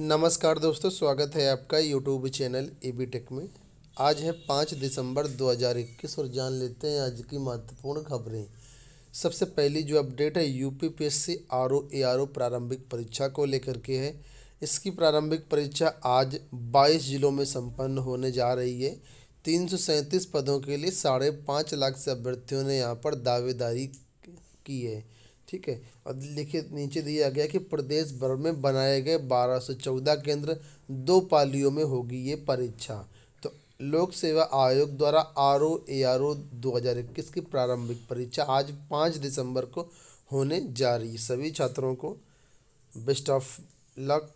नमस्कार दोस्तों स्वागत है आपका YouTube channel A B tech में आज है पाँच दिसंबर 2021 और जान लेते हैं आज की महत्वपूर्ण खबरें सबसे पहली जो अपडेट है U P P S C R O A R O प्रारंभिक परीक्षा को लेकर के है इसकी प्रारंभिक परीक्षा आज 22 जिलों में संपन्न होने जा रही है तीन सौ सैंतीस पदों के लिए साढ़े पाँच लाख से अभ्यर्थियों ने यहाँ पर दावेदारी की है ठीक है और लिखित नीचे दिया गया कि प्रदेश भर में बनाए गए बारह सौ चौदह केंद्र दो पालियों में होगी ये परीक्षा तो लोक सेवा आयोग द्वारा आर ओ ए आर ओ दो हज़ार इक्कीस की प्रारंभिक परीक्षा आज पाँच दिसंबर को होने जा रही सभी छात्रों को बेस्ट ऑफ लक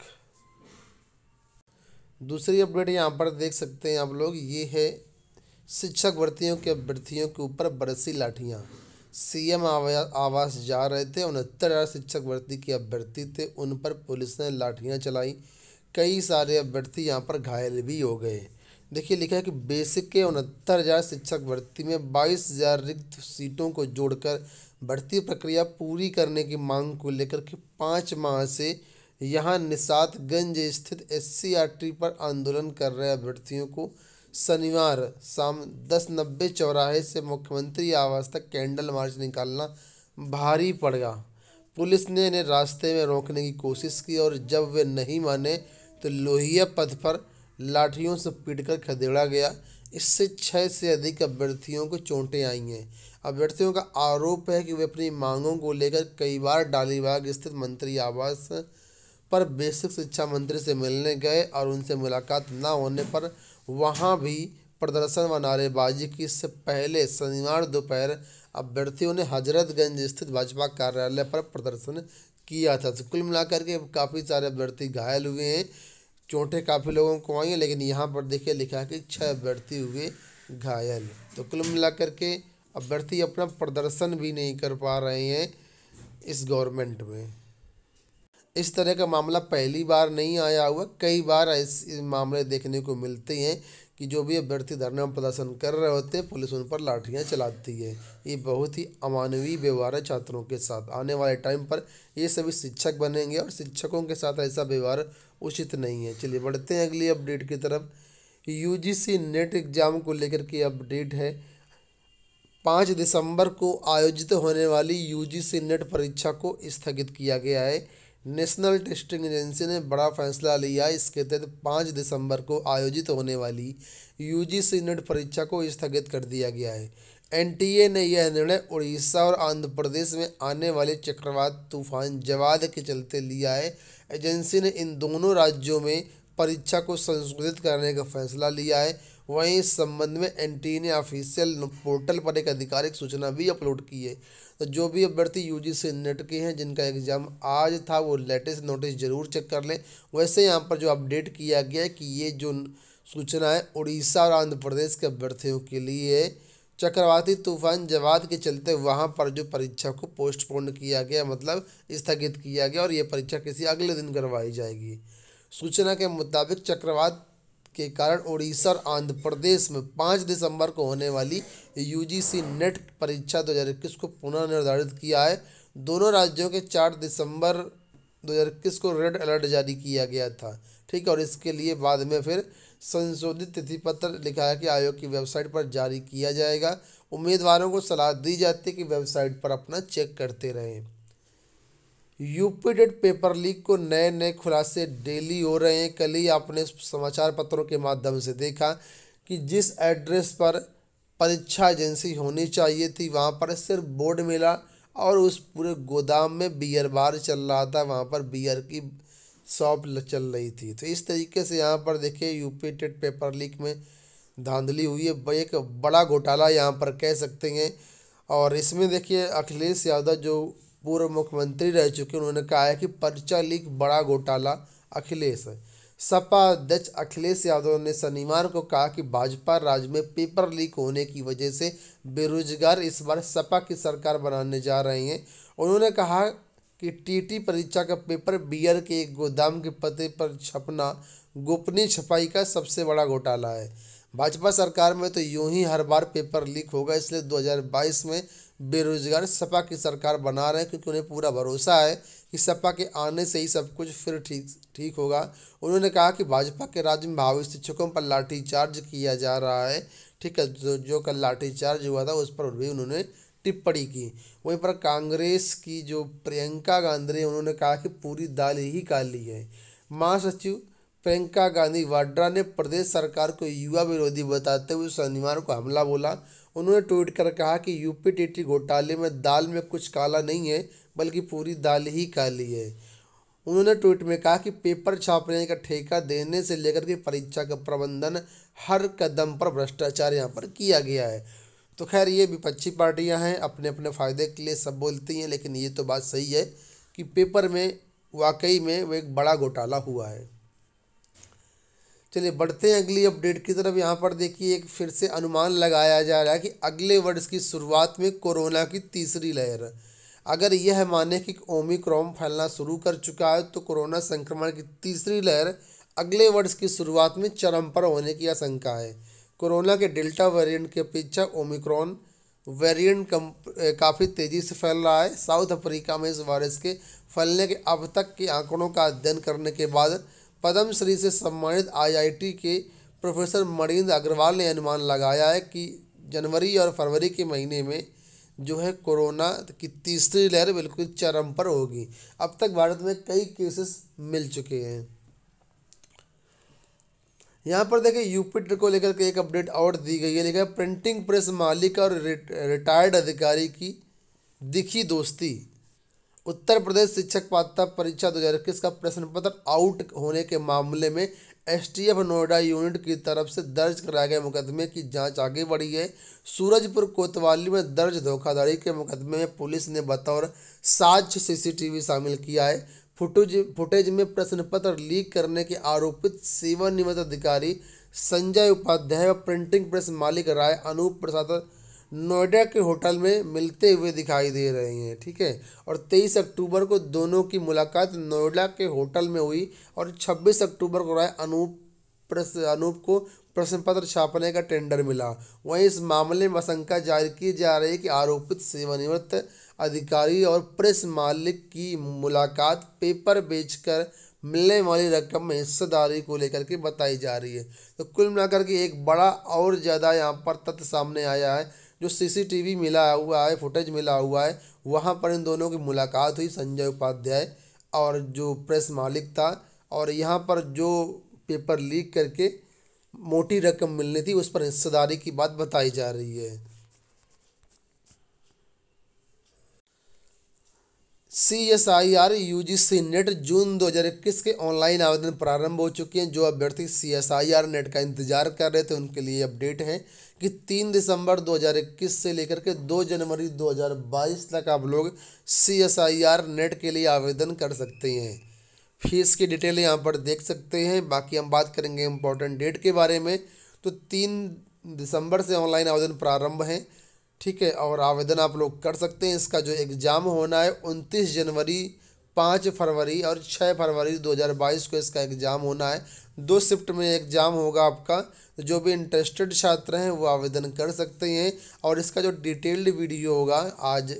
दूसरी अपडेट यहाँ पर देख सकते हैं आप लोग ये है शिक्षक भर्तियों के अभ्यर्थियों के ऊपर बरसी लाठियाँ सीएम आवास जा रहे थे उनहत्तर हज़ार शिक्षक भर्ती के अभ्यर्थी थे उन पर पुलिस ने लाठियाँ चलाई कई सारे अभ्यर्थी यहाँ पर घायल भी हो गए देखिए लिखा है कि बेसिक के उनहत्तर हज़ार शिक्षक भर्ती में बाईस हज़ार रिक्त सीटों को जोड़कर भर्ती प्रक्रिया पूरी करने की मांग को लेकर के पाँच माह से यहाँ निषादगंज स्थित एस पर आंदोलन कर रहे अभ्यर्थियों को शनिवार शाम दस नब्बे चौराहे से मुख्यमंत्री आवास तक कैंडल मार्च निकालना भारी पड़ गया पुलिस ने इन्हें रास्ते में रोकने की कोशिश की और जब वे नहीं माने तो लोहिया पथ पर लाठियों से पीटकर खदेड़ा गया इससे छः से अधिक अभ्यर्थियों को चोटें आई हैं अभ्यर्थियों का आरोप है कि वे अपनी मांगों को लेकर कई बार डालीबाग स्थित मंत्री आवास पर बेसिक शिक्षा मंत्री से मिलने गए और उनसे मुलाकात न होने पर वहाँ भी प्रदर्शन व नारेबाजी की इससे पहले शनिवार दोपहर अभ्यर्थियों ने हजरतगंज स्थित भाजपा कार्यालय पर प्रदर्शन किया था तो कुल मिलाकर के काफ़ी सारे अभ्यर्थी घायल हुए हैं चोटें काफ़ी लोगों को आई हैं लेकिन यहाँ पर देखिए लिखा है कि छः अभ्यर्थी हुए घायल तो कुल मिलाकर के अभ्यर्थी अपना प्रदर्शन भी नहीं कर पा रहे हैं इस गवर्नमेंट में इस तरह का मामला पहली बार नहीं आया हुआ कई बार ऐसे मामले देखने को मिलते हैं कि जो भी अभ्यर्थी धरना प्रदर्शन कर रहे होते हैं पुलिस उन पर लाठियाँ चलाती है ये बहुत ही अमानवीय व्यवहार है छात्रों के साथ आने वाले टाइम पर ये सभी शिक्षक बनेंगे और शिक्षकों के साथ ऐसा व्यवहार उचित नहीं है चलिए बढ़ते हैं अगली अपडेट की तरफ यूजीसी नेट एग्ज़ाम को लेकर की अपडेट है पाँच दिसंबर को आयोजित होने वाली यू नेट परीक्षा को स्थगित किया गया है नेशनल टेस्टिंग एजेंसी ने बड़ा फैसला लिया इसके तहत पाँच दिसंबर को आयोजित होने वाली सी नेट परीक्षा को स्थगित कर दिया गया है एनटीए ने यह निर्णय उड़ीसा और आंध्र प्रदेश में आने वाले चक्रवात तूफान जवाद के चलते लिया है एजेंसी ने इन दोनों राज्यों में परीक्षा को संशोधित करने का फैसला लिया है वहीं इस संबंध में एनटी ने ऑफिशियल पोर्टल पर एक आधिकारिक सूचना भी अपलोड की है तो जो भी अभ्यर्थी यू जी सी नेट के हैं जिनका एग्ज़ाम आज था वो लेटेस्ट नोटिस जरूर चेक कर लें वैसे यहाँ पर जो अपडेट किया गया है कि ये जो सूचना है उड़ीसा और आंध्र प्रदेश के अभ्यर्थियों के लिए चक्रवाती तूफान जवाद के चलते वहाँ पर जो परीक्षा को पोस्टपोन किया गया मतलब स्थगित किया गया और ये परीक्षा किसी अगले दिन करवाई जाएगी सूचना के मुताबिक चक्रवात के कारण उड़ीसा और आंध्र प्रदेश में पाँच दिसंबर को होने वाली यूजीसी नेट परीक्षा 2021 को पुनः निर्धारित किया है दोनों राज्यों के चार दिसंबर 2021 को रेड अलर्ट जारी किया गया था ठीक है और इसके लिए बाद में फिर संशोधित तिथि पत्र लिखा है कि आयोग की वेबसाइट पर जारी किया जाएगा उम्मीदवारों को सलाह दी जाती है कि वेबसाइट पर अपना चेक करते रहें यूपी पेपर लीक को नए नए खुलासे डेली हो रहे हैं कल ही आपने समाचार पत्रों के माध्यम से देखा कि जिस एड्रेस पर परीक्षा एजेंसी होनी चाहिए थी वहाँ पर सिर्फ बोर्ड मिला और उस पूरे गोदाम में बियर बार चल रहा था वहाँ पर बियर की शॉप चल रही थी तो इस तरीके से यहाँ पर देखिए यूपी टेट पेपर लीक में धांधली हुई है एक बड़ा घोटाला यहाँ पर कह सकते हैं और इसमें देखिए अखिलेश यादव जो पूर्व मुख्यमंत्री रह चुके उन्होंने कहा है कि पर्चा लीक बड़ा घोटाला अखिलेश सपा अध्यक्ष अखिलेश यादव ने शनिवार को कहा कि भाजपा राज्य में पेपर लीक होने की वजह से बेरोजगार इस बार सपा की सरकार बनाने जा रहे हैं उन्होंने कहा कि टीटी परीक्षा का पेपर बियर के एक गोदाम के पते पर छपना गोपनीय छपाई का सबसे बड़ा घोटाला है भाजपा सरकार में तो यूं ही हर बार पेपर लीक होगा इसलिए 2022 में बेरोजगार सपा की सरकार बना रहे हैं क्योंकि उन्हें पूरा भरोसा है कि सपा के आने से ही सब कुछ फिर ठीक ठीक होगा उन्होंने कहा कि भाजपा के राज्य में भावी शिक्षकों पर लाठीचार्ज किया जा रहा है ठीक है जो जो कल लाठीचार्ज हुआ था उस पर भी उन्होंने टिप्पणी की वहीं पर कांग्रेस की जो प्रियंका गांधी उन्होंने कहा कि पूरी दाल ही काली है महासचिव प्रियंका गांधी वाड्रा ने प्रदेश सरकार को युवा विरोधी बताते हुए शनिवार को हमला बोला उन्होंने ट्वीट कर कहा कि यूपी टी घोटाले में दाल में कुछ काला नहीं है बल्कि पूरी दाल ही काली है उन्होंने ट्वीट में कहा कि पेपर छापने का ठेका देने से लेकर के परीक्षा का प्रबंधन हर कदम पर भ्रष्टाचार यहाँ पर किया गया है तो खैर ये विपक्षी पार्टियाँ हैं अपने अपने फ़ायदे के लिए सब बोलती हैं लेकिन ये तो बात सही है कि पेपर में वाकई में वो एक बड़ा घोटाला हुआ है चलिए बढ़ते हैं अगली अपडेट की तरफ यहाँ पर देखिए एक फिर से अनुमान लगाया जा रहा है कि अगले वर्ष की शुरुआत में कोरोना की तीसरी लहर अगर यह माने कि ओमिक्रॉन फैलना शुरू कर चुका है तो कोरोना संक्रमण की तीसरी लहर अगले वर्ष की शुरुआत में चरम पर होने की आशंका है कोरोना के डेल्टा वेरिएंट की अपेक्षा ओमिक्रॉन वेरिएंट कम काफ़ी तेज़ी से फैल रहा है साउथ अफ्रीका में इस वायरस के फैलने के अब तक के आंकड़ों का अध्ययन करने के बाद पद्म श्री से सम्मानित आईआईटी के प्रोफेसर मणिंद्र अग्रवाल ने अनुमान लगाया है कि जनवरी और फरवरी के महीने में जो है कोरोना की तीसरी लहर बिल्कुल चरम पर होगी अब तक भारत में कई केसेस मिल चुके हैं यहाँ पर देखिए यूपीटर को लेकर के एक अपडेट और दी गई है लेकिन प्रिंटिंग प्रेस मालिक और रिटायर्ड अधिकारी की दिखी दोस्ती उत्तर प्रदेश शिक्षक पात्रता परीक्षा दो हज़ार इक्कीस का प्रश्न पत्र आउट होने के मामले में एसटीएफ नोएडा यूनिट की तरफ से दर्ज कराए गए मुकदमे की जांच आगे बढ़ी है सूरजपुर कोतवाली में दर्ज धोखाधड़ी के मुकदमे में पुलिस ने बतौर साक्ष सीसीटीवी शामिल किया है फुटेज फुटेज में प्रश्न पत्र लीक करने के आरोपित सेवानिवृत्त अधिकारी संजय उपाध्याय व प्रिंटिंग प्रेस मालिक राय अनूप प्रसाद नोएडा के होटल में मिलते हुए दिखाई दे रहे हैं ठीक है और 23 अक्टूबर को दोनों की मुलाकात नोएडा के होटल में हुई और 26 अक्टूबर को राय अनूप प्रस अनूप को प्रश्न पत्र छापने का टेंडर मिला वहीं इस मामले में आशंका जाहिर की जा रही है कि आरोपित सेवानिवृत्त अधिकारी और प्रेस मालिक की मुलाकात पेपर बेचकर मिलने वाली रकम में हिस्सेदारी को लेकर के बताई जा रही है तो कुल मिलाकर के एक बड़ा और ज़्यादा यहाँ पर तथ्य सामने आया है जो सीसीटीवी मिला हुआ है फुटेज मिला हुआ है वहाँ पर इन दोनों की मुलाकात हुई संजय उपाध्याय और जो प्रेस मालिक था और यहाँ पर जो पेपर लीक करके मोटी रकम मिलनी थी उस पर हिस्सेदारी की बात बताई जा रही है C S I R U G C NET June 2021 के ऑनलाइन आवेदन प्रारंभ हो चुके हैं जो अभ्यर्थी C S I R NET का इंतजार कर रहे थे उनके लिए अपडेट है कि तीन दिसंबर 2021 से लेकर के दो जनवरी 2022 तक आप लोग C S I R NET के लिए आवेदन कर सकते हैं फीस की डिटेल यहाँ पर देख सकते हैं बाकी हम बात करेंगे इम्पोर्टेंट डेट के बारे में तो तीन दिसंबर से ऑनलाइन आवेदन प्रारंभ हैं ठीक है और आवेदन आप लोग कर सकते हैं इसका जो एग्ज़ाम होना है उनतीस जनवरी पाँच फरवरी और छः फरवरी 2022 को इसका एग्ज़ाम होना है दो शिफ्ट में एग्ज़ाम होगा आपका जो भी इंटरेस्टेड छात्र हैं वो आवेदन कर सकते हैं और इसका जो डिटेल्ड वीडियो होगा आज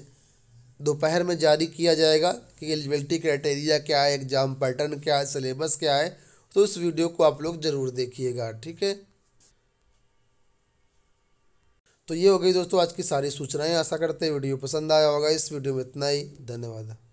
दोपहर में जारी किया जाएगा कि एलिजिबिलिटी क्राइटेरिया क्या है एग्ज़ाम पैटर्न क्या है सिलेबस क्या है तो उस वीडियो को आप लोग ज़रूर देखिएगा ठीक है तो ये हो गई दोस्तों आज की सारी सूचनाएं आशा करते हैं वीडियो पसंद आया होगा इस वीडियो में इतना ही धन्यवाद